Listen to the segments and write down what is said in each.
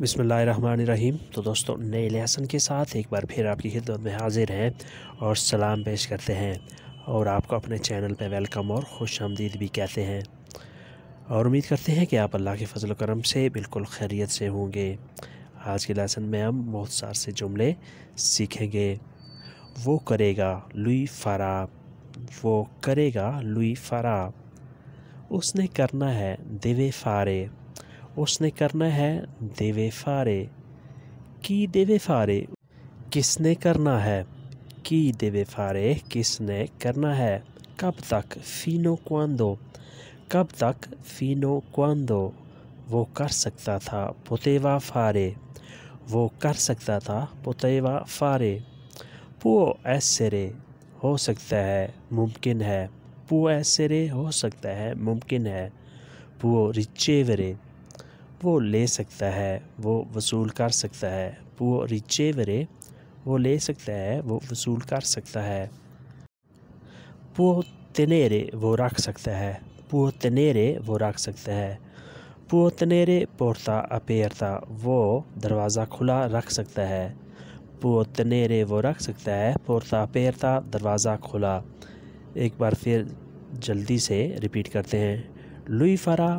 बिसमीम तो दोस्तों नए लहसन के साथ एक बार फिर आपकी खिदमत में हाजिर हैं और सलाम पेश करते हैं और आपको अपने चैनल पर वेलकम और खुश आमदीद भी कहते हैं और उम्मीद करते हैं कि आप अल्लाह के फजल करम से बिल्कुल खैरियत से होंगे आज के लहसन में हम बहुत सार से जुमले सीखेंगे वो करेगा लुई फ़रा वो करेगा लुई फ़रा उसने करना है दिवे फ़ारे उसने करना है देवे फारे की देवे फारे किसने करना है की देवे फारे किसने करना है कब तक फिनो क्वांदो कब तक फिनो क्वांदो वो कर सकता था पुतेवा फारे वो कर सकता था पुतेवा फारे पुओ रे हो सकता है मुमकिन है पुओ रे हो सकता है मुमकिन है पुओ रिचेवरे वो ले सकता है वो वसूल कर सकता है वो वरे वो ले सकता है वो वसूल कर सकता है वो तनेरे वो रख सकता है वो तनेरे वो रख सकता है वो तनेरे पोरता अपेरता वो दरवाज़ा खुला रख सकता है वो तनेरे वो रख सकता है पोरता अपेरता दरवाज़ा खुला एक बार फिर जल्दी से रिपीट करते हैं लुई फरा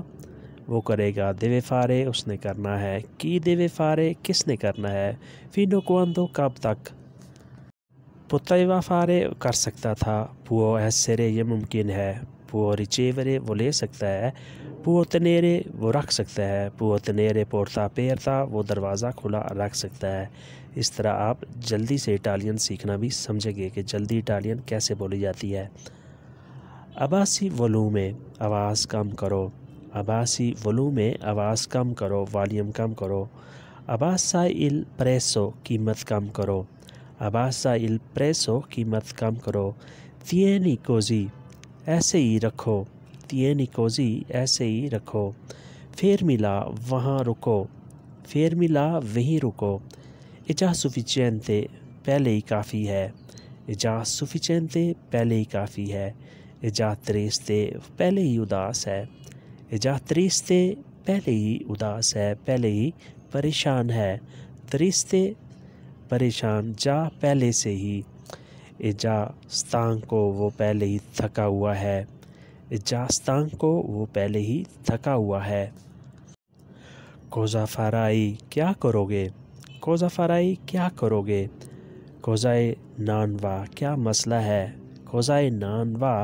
वो करेगा फ़ारे उसने करना है की देवे फ़ारे किसने करना है फिनो दो कब तक पुतवा फारे कर सकता था पुओ ऐसेरे ये मुमकिन है पुओ रिचेवरे वो ले सकता है पुओ तनेरे वो रख सकता है पुओ तनेरे पोरता पेरता वो दरवाज़ा खुला रख सकता है इस तरह आप जल्दी से इटालियन सीखना भी समझेंगे कि जल्दी इटालियन कैसे बोली जाती है अबासी वलूमे आवाज़ कम करो अबासी वलूमे आवाज़ कम करो वॉल्यूम कम करो अबासा इल प्रेसो कीमत कम करो अबासा इल प्रेसो कीमत कम करो तियनी कोजी ऐसे ही रखो तियनी कोजी ऐसे ही रखो फेर मिला वहाँ रुको फेर मिला वहीं रुको इजा चैनते पहले ही काफ़ी है इजा चैनते पहले ही काफ़ी है इजा त्रेसते पहले ही उदास है त्रिस्ते पहले ही उदास है पहले ही परेशान है तरीस्ते परेशान जा पहले से ही स्तांग को वो पहले ही थका हुआ है स्तांग को वो पहले ही थका हुआ है कोजा क्या करोगे कोजा क्या करोगे कोजाए नानवा क्या मसला है कोजाए नानवा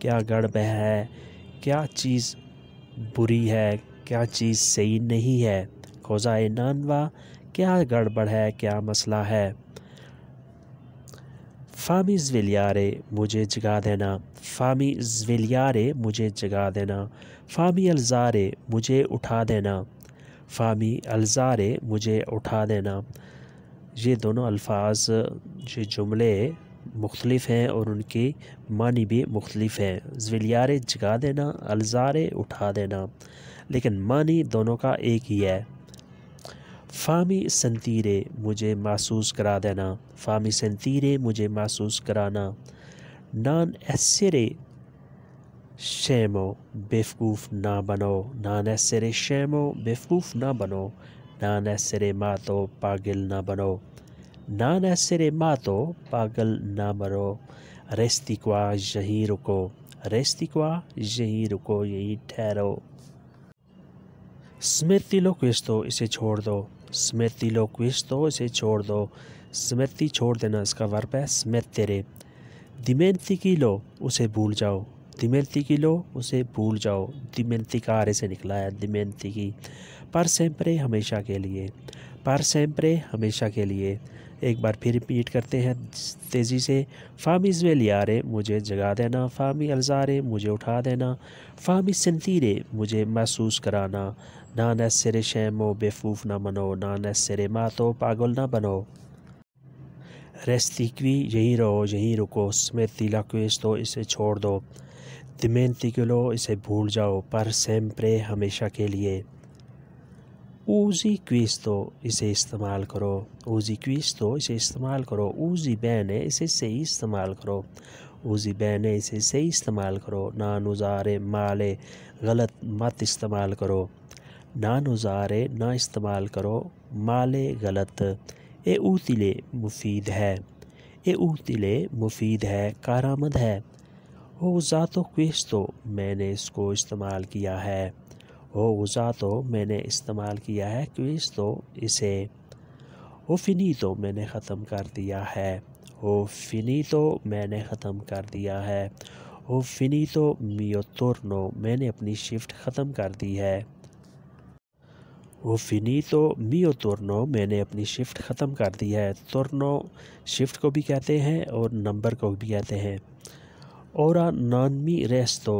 क्या गड़बड़ है क्या चीज़ बुरी है क्या चीज़ सही नहीं है खोज़ाए नानवा क्या गड़बड़ है क्या मसला है फामी जविलियारे मुझे जगा देना फामी जविलियारे मुझे जगा देना फामी अलजारे मुझे उठा देना फामी अलजारे मुझे उठा देना ये दोनों अल्फाज ये जुमले मुख्तलिफ हैं और उनके मानी भी मुख्तलिफ हैं जविलियारे जगा देना अलजारे उठा देना लेकिन मानी दोनों का एक ही है फामी संतीरे मुझे महसूस करा देना फामी संतीरे मुझे महसूस कराना नान ऐसे शेमो बेवकूफ़ ना बनो नान ऐसे शेमो बेवकूफ़ ना बनो नान ऐसे मातो पागिल ना बनो Nana पागल ना मरो रेस्तिक्वा यहीं रुको रेस्तिक्वा यहीं रुको यहीं ठहरो स्मृति लो क्विज तो इसे छोड़ दो स्मृति लो क्विज तो इसे छोड़ दो स्मृति छोड़ देना इसका वर्प है स्मृत्य तेरे दिमेंती की लो उसे भूल जाओ दिमेंती की लो उसे भूल जाओ दिमेंती का आरे से निकला है दिमेंती की पर सेम्परे हमेशा के लिए पर सेम्परे हमेशा के लिए एक बार फिर रिपीट करते हैं तेज़ी से फामी वे लिया रे मुझे जगा देना फामी अलजारे मुझे उठा देना फामी संतीरे मुझे महसूस कराना ना न सिरे शैमो बेफूफ ना बनो ना न सिरे मातो पागल ना बनो रेस्तिकवी यहीं रहो यहीं रुको स्मित तिला क्वेश तो इसे छोड़ दो लो इसे भूल जाओ पर सेम्प्रे हमेशा के लिए ऊजी तो इसे इस्तेमाल करो ऊजी तो इसे इस्तेमाल करो ऊजी है इसे सही इस्तेमाल करो ऊजी है इसे सही इस्तेमाल करो नानुजार माले गलत मत इस्तेमाल करो नानुजारे ना इस्तेमाल करो माले गलत ए ऊतिले मुफीद है ए ऊतिले मुफीद है कारामद है हो ज़ातो तो मैंने इसको इस्तेमाल किया है वो उजा तो मैंने इस्तेमाल किया है क्विज तो इसे वो फिनी तो मैंने ख़त्म कर दिया है वो फिनी तो मैंने ख़त्म कर दिया है वो फिनी तो मियो तोरनो मैंने अपनी शिफ्ट ख़त्म कर दी है वो फिनी तो मियो तुरनो मैंने अपनी शिफ्ट ख़त्म कर दी है तुरनो शिफ्ट को भी कहते हैं और नंबर को भी कहते हैं और नानमी रेस तो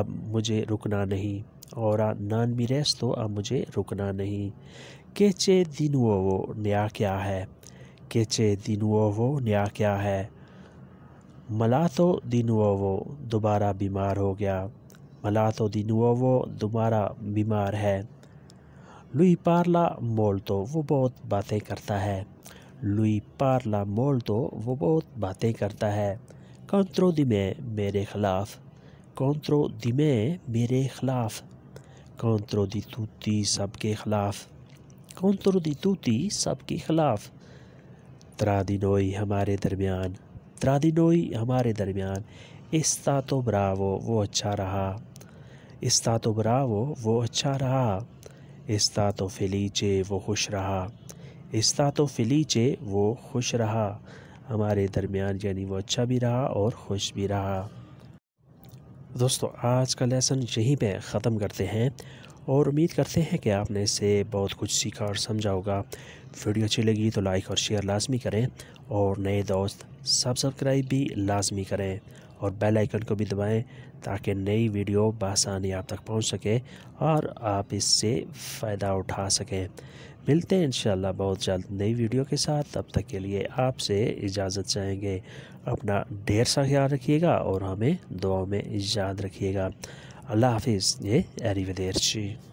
अब मुझे रुकना नहीं और नान रेस तो अब मुझे रुकना नहीं केचे वो नया क्या है केचे वो नया क्या है मला तो दिन वो दोबारा बीमार हो गया मला तो दिन वो दोबारा बीमार है लुई पार्ला मोल तो वो बहुत बातें करता है लुई पारला मोल तो वो बहुत बातें करता है कौन त्रो दिमे मेरे खिलाफ़ कौन त्रो दिमे मेरे खिलाफ़ contro di tutti sabke khilaf contro di tutti sabke khilaf tra di noi हमारे दरमियान tra di noi हमारे दरमियान इस्ता तो ब्रावो वो अच्छा रहा इस्ता तो ब्रावो वो अच्छा रहा इस्ता तो फिलीचे वो खुश रहा इस्ता तो फिलीचे वो खुश रहा हमारे दरमियान यानी वो अच्छा भी रहा और खुश भी रहा दोस्तों आज का लेसन यहीं पे ख़त्म करते हैं और उम्मीद करते हैं कि आपने इसे बहुत कुछ सीखा और समझा होगा वीडियो अच्छी लगी तो लाइक और शेयर लाजमी करें और नए दोस्त सब्सक्राइब भी लाजमी करें और बेल आइकन को भी दबाएं ताकि नई वीडियो बसानी आप तक पहुंच सके और आप इससे फ़ायदा उठा सकें मिलते हैं इंशाल्लाह बहुत जल्द नई वीडियो के साथ तब तक के लिए आपसे इजाज़त चाहेंगे अपना ढेर सा ख्याल रखिएगा और हमें दुआ में याद रखिएगा अल्लाह हाफिज़ ये एरी जी